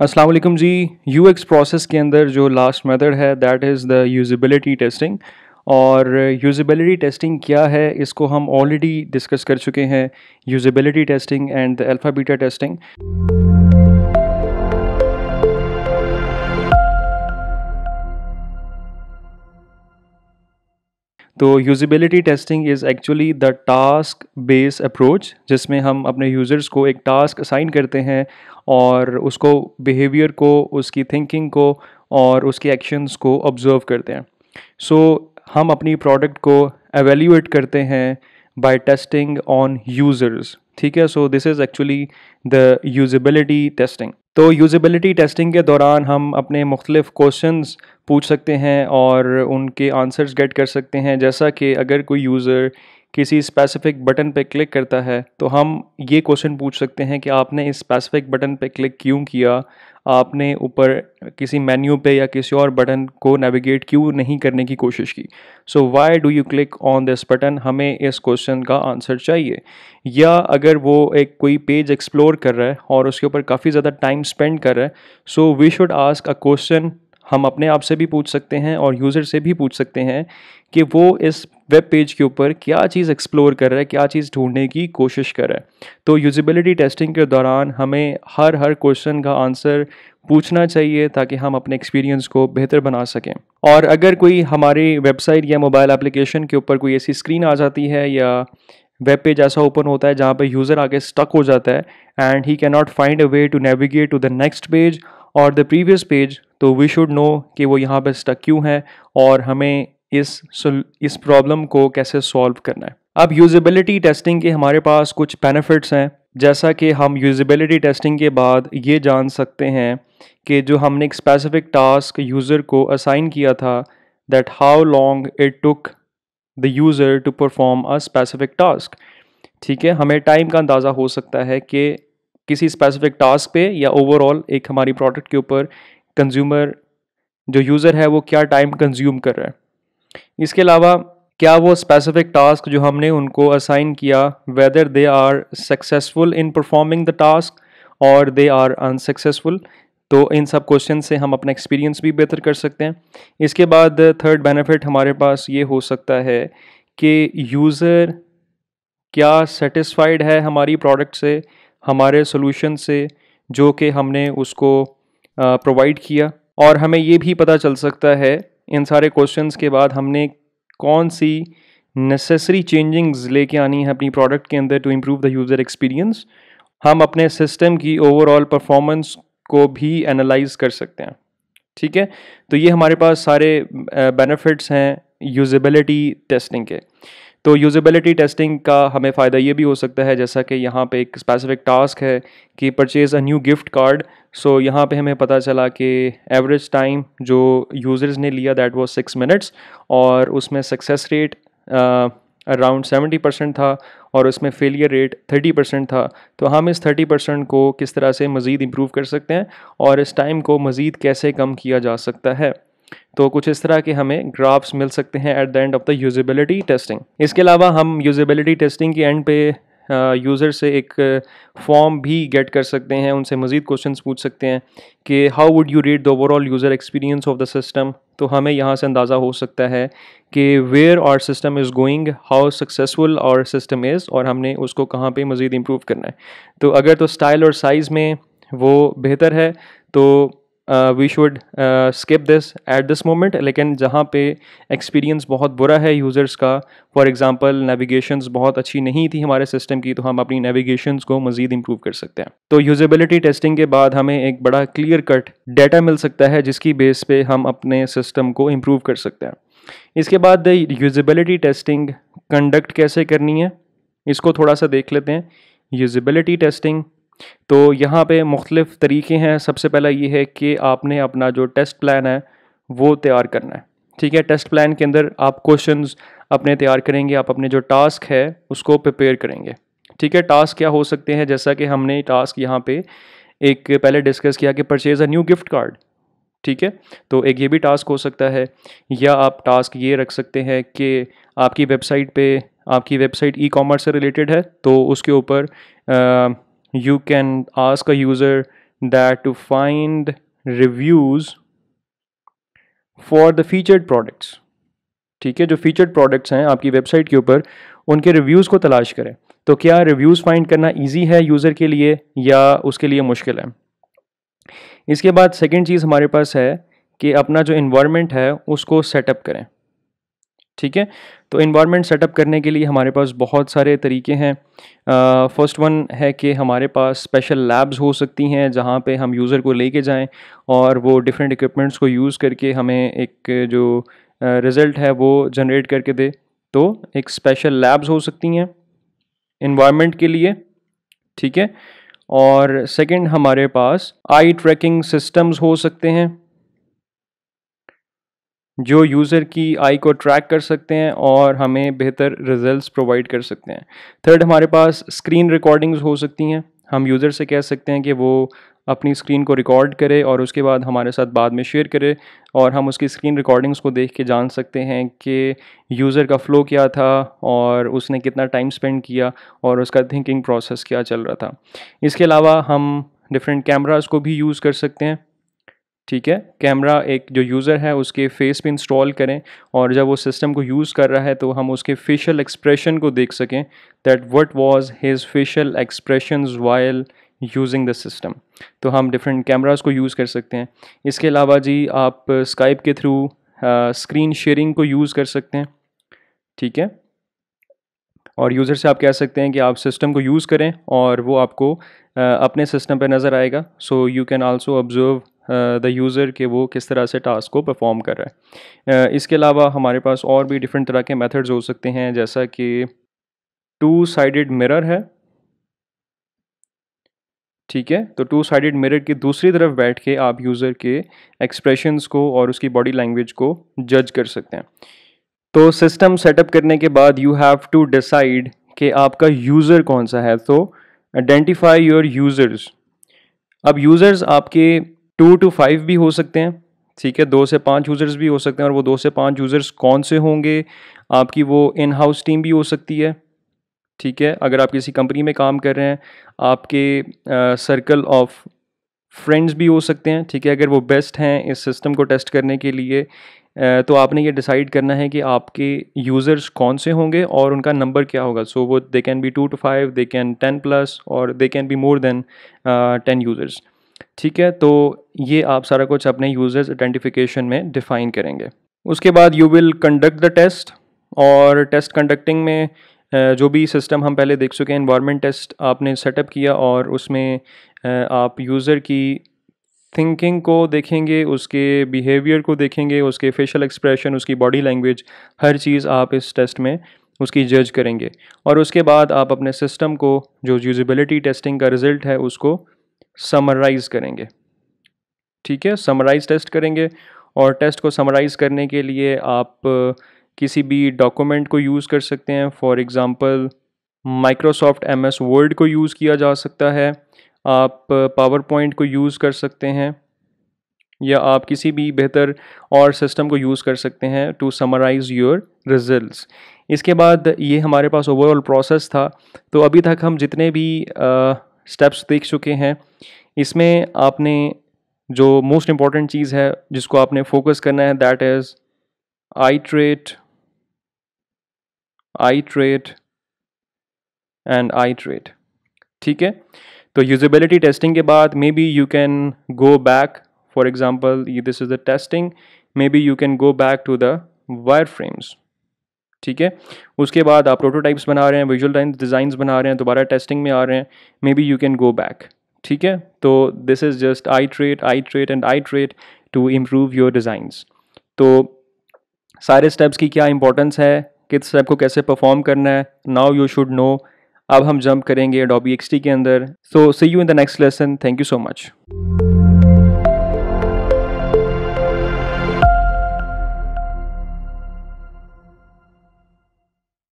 असलकम जी you x process के अंदर जो लास्ट मेथड है that is the usability testing और यूजिबिलिटी टेस्टिंग क्या है इसको हम ऑलरेडी डिस्कस कर चुके हैं usability testing and the alpha beta testing तो usability testing is actually the task base approach जिसमें हम अपने यूज़र्स को एक टास्क असाइन करते हैं और उसको बिहेवियर को उसकी थिंकिंग को और उसके एक्शंस को ऑब्ज़र्व करते हैं सो so, हम अपनी प्रोडक्ट को एवेल्यूएट करते हैं by testing on users ठीक है so this is actually the usability testing तो usability टेस्टिंग के दौरान हम अपने मुख्तलिफ़ questions पूछ सकते हैं और उनके आंसर्स गेट कर सकते हैं जैसा कि अगर कोई यूज़र किसी स्पेसिफिक बटन पर क्लिक करता है तो हम ये क्वेश्चन पूछ सकते हैं कि आपने इस स्पेसिफिक बटन पर क्लिक क्यों किया आपने ऊपर किसी मेन्यू पे या किसी और बटन को नेविगेट क्यों नहीं करने की कोशिश की so why do you click on this button हमें इस क्वेश्चन का आंसर चाहिए या अगर वो एक कोई पेज एक्सप्लोर कर रहा है और उसके ऊपर काफ़ी ज़्यादा टाइम स्पेंड कर रहा है so we should ask a question हम अपने आप से भी पूछ सकते हैं और यूज़र से भी पूछ सकते हैं कि वो इस वेब पेज के ऊपर क्या चीज़ एक्सप्लोर कर रहा है क्या चीज़ ढूंढने की कोशिश कर रहा है तो यूजिबिलिटी टेस्टिंग के दौरान हमें हर हर क्वेश्चन का आंसर पूछना चाहिए ताकि हम अपने एक्सपीरियंस को बेहतर बना सकें और अगर कोई हमारी वेबसाइट या मोबाइल एप्लीकेशन के ऊपर कोई ऐसी स्क्रीन आ जाती है या वेब पेज ऐसा ओपन होता है जहाँ पर यूज़र आगे स्टक हो जाता है and he can not find a way to navigate to the next page और द प्रीवियस पेज तो वी शुड नो कि वो यहाँ पर स्टक क्यों है और हमें इस इस प्रॉब्लम को कैसे सॉल्व करना है अब यूज़िबिलिटी टेस्टिंग के हमारे पास कुछ बेनिफिट्स हैं जैसा कि हम यूज़िबिलिटी टेस्टिंग के बाद ये जान सकते हैं कि जो हमने एक स्पेसिफिक टास्क यूज़र को असाइन किया था that how long it took the user to perform a specific task ठीक है हमें टाइम का अंदाज़ा हो सकता है कि किसी स्पेसिफिक टास्क पे या ओवरऑल एक हमारी प्रोडक्ट के ऊपर कंज्यूमर जो यूज़र है वो क्या टाइम कंज्यूम कर रहा है इसके अलावा क्या वो स्पेसिफिक टास्क जो हमने उनको असाइन किया whether they are successful in performing the task और दे आर अनसक्सेसफुल तो इन सब क्वेश्चन से हम अपना एक्सपीरियंस भी बेहतर कर सकते हैं इसके बाद थर्ड बेनिफिट हमारे पास ये हो सकता है कि यूज़र क्या सेटिस्फाइड है हमारी प्रोडक्ट से हमारे सोल्यूशन से जो कि हमने उसको प्रोवाइड किया और हमें ये भी पता चल सकता है इन सारे क्वेश्चंस के बाद हमने कौन सी नेसेसरी चेंजिंग्स लेके आनी है अपनी प्रोडक्ट के अंदर to improve the user experience हम अपने सिस्टम की ओवरऑल परफॉर्मेंस को भी एनालाइज कर सकते हैं ठीक है तो ये हमारे पास सारे बेनिफिट्स हैं यूजबिलिटी टेस्टिंग के तो यूजेबिलिटी टेस्टिंग का हमें फ़ायदा ये भी हो सकता है जैसा कि यहाँ पे एक स्पेसिफिक टास्क है कि purchase a new gift card so यहाँ पे हमें पता चला कि एवरेज टाइम जो यूज़र्स ने लिया दैट वाज सिक्स मिनट्स और उसमें success rate around seventy percent था और उसमें फेलियर रेट थर्टी परसेंट था तो हम इस थर्टी परसेंट को किस तरह से मज़ीद इम्प्रूव कर सकते हैं और इस टाइम को मज़ीद कैसे कम किया जा सकता है तो कुछ इस तरह के हमें ग्राफ्स मिल सकते हैं at the end of the usability testing इसके अलावा हम यूजबिलिटी टेस्टिंग के एंड पे यूज़र से एक फॉर्म भी गेट कर सकते हैं उनसे मज़ीद क्वेश्चन पूछ सकते हैं कि how would you read the overall user experience of the system तो हमें यहाँ से अंदाज़ा हो सकता है कि where our system is going how successful our system is और हमने उसको कहाँ पे मज़ीद इम्प्रूव करना है तो अगर तो स्टाइल और साइज़ में वो बेहतर है तो we should skip this at this moment लेकिन जहाँ पे एक्सपीरियंस बहुत बुरा है यूज़र्स का फॉर एग्ज़ाम्पल नेविगेशंस बहुत अच्छी नहीं थी हमारे सिस्टम की तो हम अपनी नेविगेशन को मज़ीद इम्प्रूव कर सकते हैं तो यूज़िबिलिटी टेस्टिंग के बाद हमें एक बड़ा क्लियर कट डेटा मिल सकता है जिसकी बेस पे हम अपने सिस्टम को इम्प्रूव कर सकते हैं इसके बाद यूज़िबिलिटी टेस्टिंग कंडक्ट कैसे करनी है इसको थोड़ा सा देख लेते हैं यूज़िबिलिटी टेस्टिंग तो यहाँ पे मुख्तलिफ़ तरीके हैं सबसे पहला ये है कि आपने अपना जो टेस्ट प्लान है वो तैयार करना है ठीक है टेस्ट प्लान के अंदर आप क्वेश्चन अपने तैयार करेंगे आप अपने जो टास्क है उसको प्रिपेयर करेंगे ठीक है टास्क क्या हो सकते हैं जैसा कि हमने टास्क यहाँ पे एक पहले डिस्कस किया कि purchase a new gift card ठीक है तो एक ये भी टास्क हो सकता है या आप टास्क ये रख सकते हैं कि आपकी वेबसाइट पे आपकी वेबसाइट ई कॉमर्स से रिलेटेड है तो उसके ऊपर you can ask a user that to find reviews for the featured products ठीक है जो फीचर्ड प्रोडक्ट्स हैं आपकी वेबसाइट के ऊपर उनके रिव्यूज़ को तलाश करें तो क्या रिव्यूज़ फाइंड करना easy है यूज़र के लिए या उसके लिए मुश्किल है इसके बाद सेकेंड चीज़ हमारे पास है कि अपना जो environment है उसको सेटअप करें ठीक है तो इन्वायरमेंट सेटअप करने के लिए हमारे पास बहुत सारे तरीके हैं फ़र्स्ट वन है कि हमारे पास स्पेशल लैब्स हो सकती हैं जहाँ पे हम यूज़र को लेके जाएं और वो डिफरेंट इक्विपमेंट्स को यूज़ करके हमें एक जो रिज़ल्ट है वो जनरेट करके दे तो एक स्पेशल लैब्स हो सकती हैं इन्वायरमेंट के लिए ठीक है और सेकेंड हमारे पास आई ट्रैकिंग सिस्टम्स हो सकते हैं जो यूज़र की आई को ट्रैक कर सकते हैं और हमें बेहतर रिजल्ट्स प्रोवाइड कर सकते हैं थर्ड हमारे पास स्क्रीन रिकॉर्डिंग्स हो सकती हैं हम यूज़र से कह सकते हैं कि वो अपनी स्क्रीन को रिकॉर्ड करे और उसके बाद हमारे साथ बाद में शेयर करे और हम उसकी स्क्रीन रिकॉर्डिंग्स को देख के जान सकते हैं कि यूज़र का फ़्लो क्या था और उसने कितना टाइम स्पेंड किया और उसका थिंकिंग प्रोसेस क्या चल रहा था इसके अलावा हम डिफरेंट कैमरास को भी यूज़ कर सकते हैं ठीक है कैमरा एक जो यूज़र है उसके फेस पे इंस्टॉल करें और जब वो सिस्टम को यूज़ कर रहा है तो हम उसके फेशियल एक्सप्रेशन को देख सकें that what was his facial expression while using the system तो हम डिफरेंट कैमराज़ को यूज़ कर सकते हैं इसके अलावा जी आप स्काइप के थ्रू स्क्रीन शेयरिंग को यूज़ कर सकते हैं ठीक है और यूज़र से आप कह सकते हैं कि आप सिस्टम को यूज़ करें और वो आपको अपने सिस्टम पर नज़र आएगा so you can also observe the user के वो किस तरह से टास्क को परफॉर्म कर रहा है uh, इसके अलावा हमारे पास और भी डिफरेंट तरह के मेथड्स हो सकते हैं जैसा कि टू साइडेड मिरर है ठीक है तो टू साइडेड मिरर की दूसरी तरफ बैठ के आप यूज़र के एक्सप्रेशंस को और उसकी बॉडी लैंग्वेज को जज कर सकते हैं तो सिस्टम सेटअप करने के बाद यू हैव टू डिसाइड कि आपका यूज़र कौन सा है तो आइडेंटिफाई योर यूज़र्स अब यूज़र्स आपके टू टू फाइव भी हो सकते हैं ठीक है दो से पाँच यूज़र्स भी हो सकते हैं और वो दो से पाँच यूज़र्स कौन से होंगे आपकी वो इन हाउस टीम भी हो सकती है ठीक है अगर आप किसी कंपनी में काम कर रहे हैं आपके सर्कल ऑफ फ्रेंड्स भी हो सकते हैं ठीक है अगर वो बेस्ट हैं इस सिस्टम को टेस्ट करने के लिए तो आपने ये डिसाइड करना है कि आपके यूज़र्स कौन से होंगे और उनका नंबर क्या होगा सो so, वो they can be two to five they can ten plus और they can be more than ten users ठीक है तो ये आप सारा कुछ अपने यूजर्स आइडेंटिफिकेशन में डिफाइन करेंगे उसके बाद you will conduct the test और टेस्ट कंडक्टिंग में जो भी सिस्टम हम पहले देख चुके हैं इन्वायरमेंट टेस्ट आपने सेटअप किया और उसमें आप यूज़र की थिंकिंग को देखेंगे उसके बिहेवियर को देखेंगे उसके फेशियल एक्सप्रेशन उसकी बॉडी लैंग्वेज हर चीज़ आप इस टेस्ट में उसकी जज करेंगे और उसके बाद आप अपने सिस्टम को जो यूजिबिलिटी टेस्टिंग का रिज़ल्ट है उसको समराइज करेंगे ठीक है समराइज टेस्ट करेंगे और टेस्ट को समराइज करने के लिए आप किसी भी डॉक्यूमेंट को यूज़ कर सकते हैं for example Microsoft M S Word को यूज़ किया जा सकता है आप पावर पॉइंट को यूज़ कर सकते हैं या आप किसी भी बेहतर और सिस्टम को यूज़ कर सकते हैं टू समराइज़ योर रिज़ल्ट इसके बाद ये हमारे पास ओवरऑल प्रोसेस था तो अभी तक हम जितने भी आ, स्टेप्स देख चुके हैं इसमें आपने जो मोस्ट इम्पॉर्टेंट चीज़ है जिसको आपने फोकस करना है that is iterate iterate and iterate ठीक है तो यूजबिलिटी टेस्टिंग के बाद maybe you can go back for example this is the testing maybe you can go back to the wireframes ठीक है उसके बाद आप प्रोटोटाइप्स बना रहे हैं विजुअल डिज़ाइंस बना रहे हैं दोबारा टेस्टिंग में आ रहे हैं maybe you can go back ठीक है तो this is just iterate iterate and iterate to improve your designs तो सारे स्टेप्स की क्या इंपॉर्टेंस है किस स्टेप को कैसे परफॉर्म करना है नाउ यू शुड नो अब हम जंप करेंगे डॉबी एक्सटी के अंदर so see you in the next lesson thank you so much